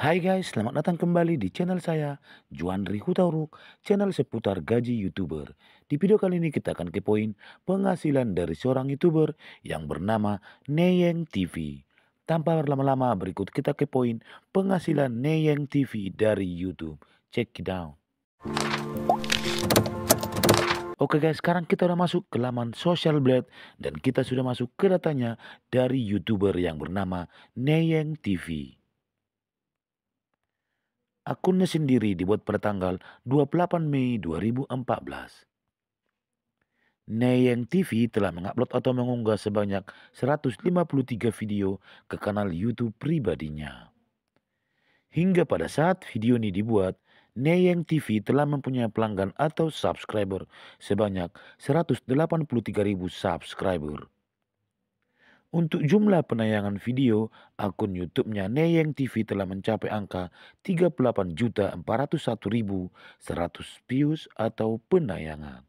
Hai guys, selamat datang kembali di channel saya, Juandri Hutauruk, channel seputar gaji YouTuber. Di video kali ini kita akan kepoin penghasilan dari seorang YouTuber yang bernama Neyeng TV. Tanpa berlama-lama, berikut kita kepoin penghasilan Neyeng TV dari YouTube. Check it out. Oke guys, sekarang kita sudah masuk ke laman Social Blade dan kita sudah masuk ke datanya dari YouTuber yang bernama Neyeng TV. Akunnya sendiri dibuat pada tanggal 28 Mei 2014. Neyeng TV telah mengupload atau mengunggah sebanyak 153 video ke kanal YouTube pribadinya. Hingga pada saat video ini dibuat, Neyeng TV telah mempunyai pelanggan atau subscriber sebanyak 183.000 subscriber. Untuk jumlah penayangan video, akun YouTube-nya Neyeng TV telah mencapai angka 38.401.100 views atau penayangan.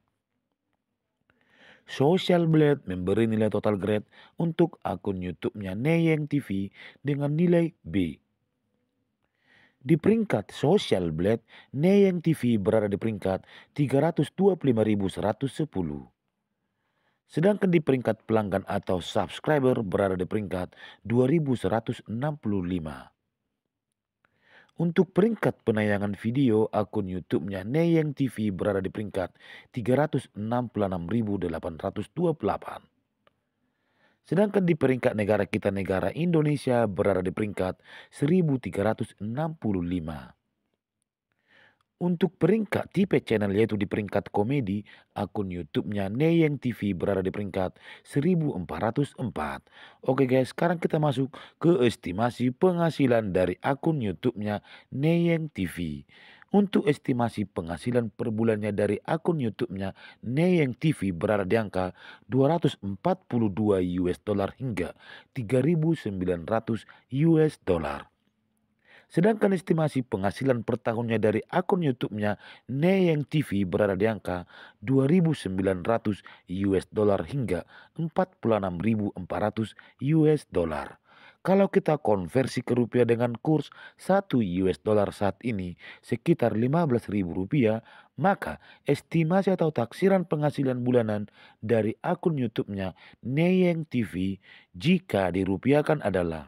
Social Blade memberi nilai total grade untuk akun YouTube-nya Neyeng TV dengan nilai B. Di peringkat Social Blade, Neyeng TV berada di peringkat 325.110. Sedangkan di peringkat pelanggan atau subscriber berada di peringkat 2165. Untuk peringkat penayangan video, akun YouTube-nya Neyeng TV berada di peringkat 366.828. Sedangkan di peringkat negara kita negara Indonesia berada di peringkat 1365. Untuk peringkat tipe channel yaitu di peringkat komedi, akun YouTube-nya Neyeng TV berada di peringkat 1404. Oke guys, sekarang kita masuk ke estimasi penghasilan dari akun YouTube-nya Neyeng TV. Untuk estimasi penghasilan per bulannya dari akun YouTube-nya Neyeng TV berada di angka 242 US dollar hingga 3.900 US dollar. Sedangkan estimasi penghasilan per tahunnya dari akun YouTube-nya Neyeng TV berada di angka 2.900 US dollar hingga 46.400 US dollar. Kalau kita konversi ke rupiah dengan kurs 1 US dollar saat ini sekitar 15.000 rupiah, maka estimasi atau taksiran penghasilan bulanan dari akun YouTube-nya Neyeng TV jika dirupiahkan adalah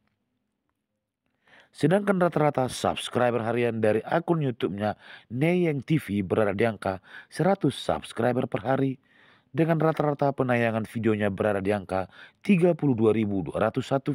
Sedangkan rata-rata subscriber harian dari akun YouTube-nya Neyeng TV berada di angka 100 subscriber per hari dengan rata-rata penayangan videonya berada di angka 32.201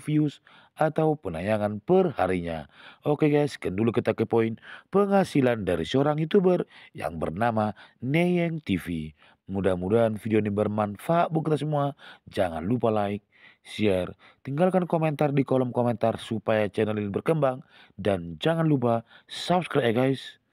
views atau penayangan per harinya. Oke guys, sekian dulu kita ke poin penghasilan dari seorang YouTuber yang bernama Neyeng TV. Mudah-mudahan video ini bermanfaat buat kita semua. Jangan lupa like, share, tinggalkan komentar di kolom komentar supaya channel ini berkembang. Dan jangan lupa subscribe ya guys.